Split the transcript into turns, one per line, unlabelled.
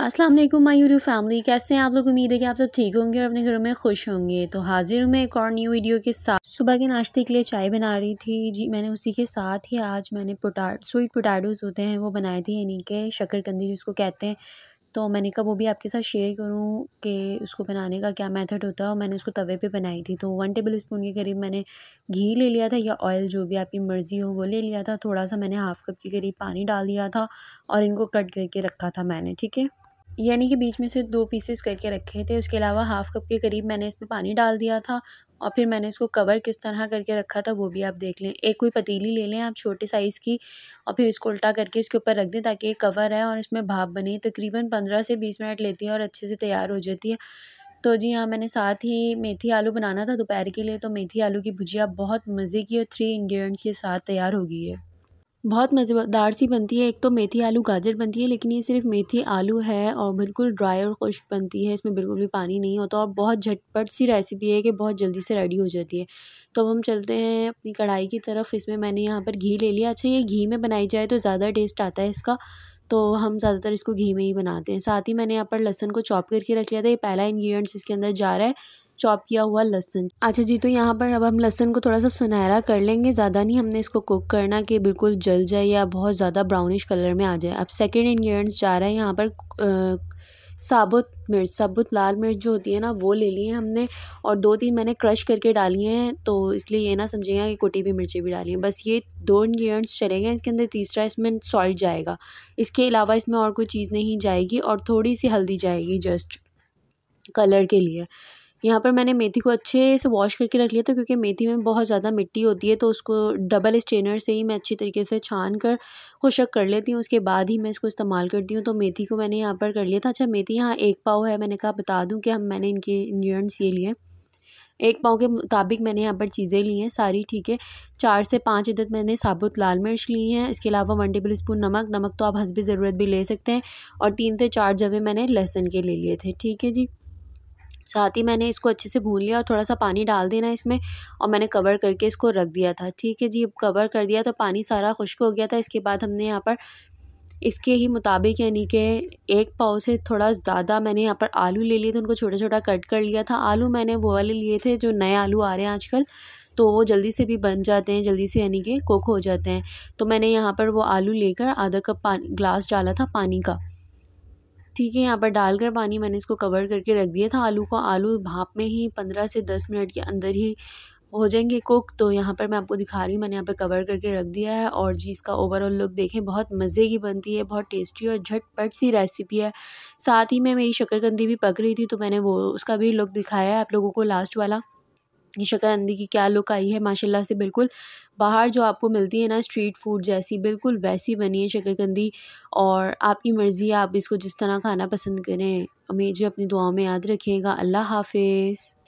अस्सलाम वालेकुम my YouTube family कैसे हैं आप लोग उम्मीद है कि आप सब ठीक होंगे और अपने घरों में खुश होंगे तो हाजिर हूँ मैं एक और न्यू वीडियो के साथ सुबह के नाश्ते के लिए चाय बना रही थी जी मैंने उसी के साथ ही आज मैंने पोटाट स्वीट पोटाटोज होते हैं वो बनाए थे यानी कि शक्करकंदी जिसको कहते हैं तो मैंने कहा वो भी आपके साथ शेयर करूँ कि उसको बनाने का क्या मैथड होता है और मैंने उसको तवे पर बनाई थी तो वन टेबल स्पून के करीब मैंने घी ले लिया था या ऑयल जो भी आपकी मर्ज़ी हो वो ले लिया था थोड़ा सा मैंने हाफ़ कप के करीब पानी डाल दिया था और इनको कट करके रखा था मैंने ठीक है यानी कि बीच में से दो पीसेस करके रखे थे उसके अलावा हाफ़ कप के करीब मैंने इसमें पानी डाल दिया था और फिर मैंने इसको कवर किस तरह करके रखा था वो भी आप देख लें एक कोई पतीली ले लें आप छोटे साइज़ की और फिर इसको उल्टा करके इसके ऊपर रख दें ताकि ये कवर है और इसमें भाप बने तकरीबन पंद्रह से बीस मिनट लेती है और अच्छे से तैयार हो जाती है तो जी हाँ मैंने साथ ही मेथी आलू बनाना था दोपहर के लिए तो मेथी आलू की भुजिया बहुत मज़े की और थ्री इन्ग्रीडियंट्स के साथ तैयार होगी है बहुत मज़ेदार सी बनती है एक तो मेथी आलू गाजर बनती है लेकिन ये सिर्फ मेथी आलू है और बिल्कुल ड्राई और खुश्क बनती है इसमें बिल्कुल भी पानी नहीं होता और बहुत झटपट सी रेसिपी है कि बहुत जल्दी से रेडी हो जाती है तो अब हम चलते हैं अपनी कढ़ाई की तरफ इसमें मैंने यहाँ पर घी ले लिया अच्छा ये घी में बनाई जाए तो ज़्यादा टेस्ट आता है इसका तो हम ज़्यादातर इसको घी में ही बनाते हैं साथ ही मैंने यहाँ पर लहसन को चॉप करके रख लिया था ये पहला इन्ग्रीडियंट्स इसके अंदर जा रहा है चॉप किया हुआ लहसन अच्छा जी तो यहाँ पर अब हम लहसन को थोड़ा सा सुनहरा कर लेंगे ज़्यादा नहीं हमने इसको कुक करना कि बिल्कुल जल जाए या बहुत ज़्यादा ब्राउनिश कलर में आ जाए अब सेकेंड इन्ग्रीडियंट्स जा रहा है यहाँ पर साबुत मिर्च साबुत लाल मिर्च जो होती है ना वो ले ली है हमने और दो तीन मैंने क्रश करके डाली हैं तो इसलिए ये ना समझेगा कि कुटी भी मिर्ची भी डाली हैं बस ये दो इन्ग्रीडियंट्स चलेंगे इसके अंदर तीसरा इसमें सॉल्ट जाएगा इसके अलावा इसमें और कोई चीज़ नहीं जाएगी और थोड़ी सी हल्दी जाएगी जस्ट कलर के लिए यहाँ पर मैंने मेथी को अच्छे से वॉश करके रख लिया था क्योंकि मेथी में बहुत ज़्यादा मिट्टी होती है तो उसको डबल स्ट्रेनर से ही मैं अच्छी तरीके से छान कर खुशक कर लेती हूँ उसके बाद ही मैं इसको इस्तेमाल करती हूँ तो मेथी को मैंने यहाँ पर कर लिया था अच्छा मेथी यहाँ एक पाव है मैंने कहा बता दूँ कि हम मैंने इनके इन्ग्रीडियंट्स ये लिए एक पाव के मुताबिक मैंने यहाँ पर चीज़ें ली हैं सारी ठीक है चार से पाँच अदद मैंने साबुत लाल मिर्च ली हैं इसके अलावा वन टेबल स्पून नमक नमक तो आप हंसबी ज़रूरत भी ले सकते हैं और तीन से चार जवे मैंने लहसुन के ले लिए थे ठीक है जी साथ ही मैंने इसको अच्छे से भून लिया और थोड़ा सा पानी डाल देना इसमें और मैंने कवर करके इसको रख दिया था ठीक है जी अब कवर कर दिया तो पानी सारा खुश्क हो गया था इसके बाद हमने यहाँ पर इसके ही मुताबिक यानी कि एक पाव से थोड़ा ज़्यादा मैंने यहाँ पर आलू ले लिए थे उनको छोटा छोटा कट कर लिया था आलू मैंने वो वाले लिए थे जो नए आलू आ रहे हैं आजकल तो वो जल्दी से भी बन जाते हैं जल्दी से यानी कि कुक हो जाते हैं तो मैंने यहाँ पर वो आलू लेकर आधा कप ग्लास डाला था पानी का ठीक है यहाँ पर डालकर पानी मैंने इसको कवर करके रख दिया था आलू को आलू भाप में ही पंद्रह से दस मिनट के अंदर ही हो जाएंगे कुक तो यहाँ पर मैं आपको दिखा रही हूँ मैंने यहाँ पर कवर करके रख दिया है और जी इसका ओवरऑल लुक देखें बहुत मज़े की बनती है बहुत टेस्टी और झटपट सी रेसिपी है साथ ही में मेरी शक्करकंदी भी पक रही थी तो मैंने वो उसका भी लुक दिखाया है आप लोगों को लास्ट वाला ये शकरकंदी की क्या लुक आई है माशाल्लाह से बिल्कुल बाहर जो आपको मिलती है ना स्ट्रीट फूड जैसी बिल्कुल वैसी बनी है शकरकंदी और आपकी मर्ज़ी है आप इसको जिस तरह खाना पसंद करें जो अपनी दुआओं में याद रखिएगा अल्लाह हाफिज़